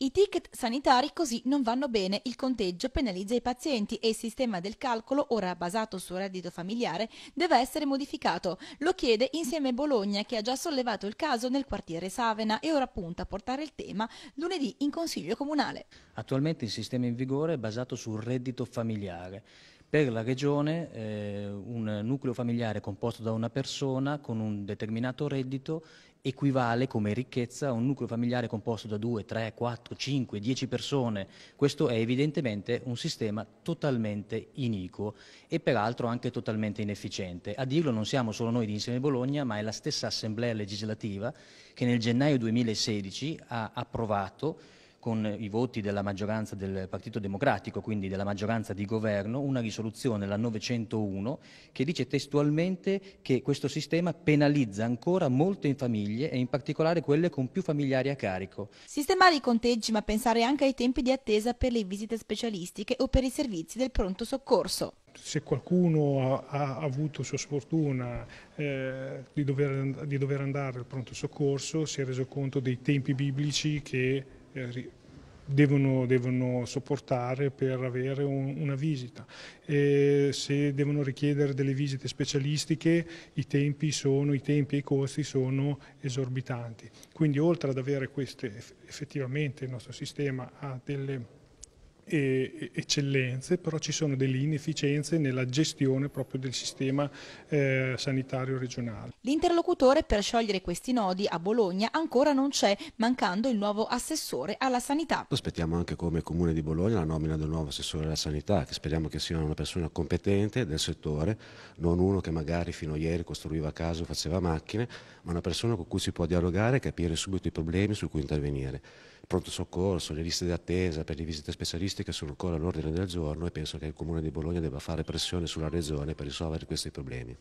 I ticket sanitari così non vanno bene, il conteggio penalizza i pazienti e il sistema del calcolo, ora basato sul reddito familiare, deve essere modificato. Lo chiede insieme Bologna che ha già sollevato il caso nel quartiere Savena e ora punta a portare il tema lunedì in Consiglio Comunale. Attualmente il sistema in vigore è basato sul reddito familiare per la Regione eh, un nucleo familiare composto da una persona con un determinato reddito equivale come ricchezza a un nucleo familiare composto da 2, 3, 4, 5, 10 persone. Questo è evidentemente un sistema totalmente iniquo e peraltro anche totalmente inefficiente. A dirlo non siamo solo noi di Insieme Bologna, ma è la stessa Assemblea legislativa che nel gennaio 2016 ha approvato con i voti della maggioranza del Partito Democratico, quindi della maggioranza di governo, una risoluzione, la 901, che dice testualmente che questo sistema penalizza ancora molte famiglie e in particolare quelle con più familiari a carico. Sistemare i conteggi ma pensare anche ai tempi di attesa per le visite specialistiche o per i servizi del pronto soccorso se qualcuno ha, avuto sua sfortuna eh, di, dover, di dover andare al pronto soccorso si è reso conto dei tempi biblici che eh, devono, devono, sopportare per avere un, una visita. E se devono richiedere delle visite specialistiche i tempi, sono, i tempi e i costi sono esorbitanti. Quindi oltre ad avere queste, effettivamente il nostro sistema ha delle e eccellenze, però ci sono delle inefficienze nella gestione proprio del sistema eh, sanitario regionale. L'interlocutore per sciogliere questi nodi a Bologna ancora non c'è, mancando il nuovo assessore alla sanità. Aspettiamo anche come Comune di Bologna la nomina del nuovo assessore alla sanità, che speriamo che sia una persona competente del settore, non uno che magari fino a ieri costruiva a o faceva macchine, ma una persona con cui si può dialogare e capire subito i problemi su cui intervenire pronto soccorso, le liste d'attesa per le visite specialistiche sono ancora all'ordine del giorno e penso che il Comune di Bologna debba fare pressione sulla Regione per risolvere questi problemi.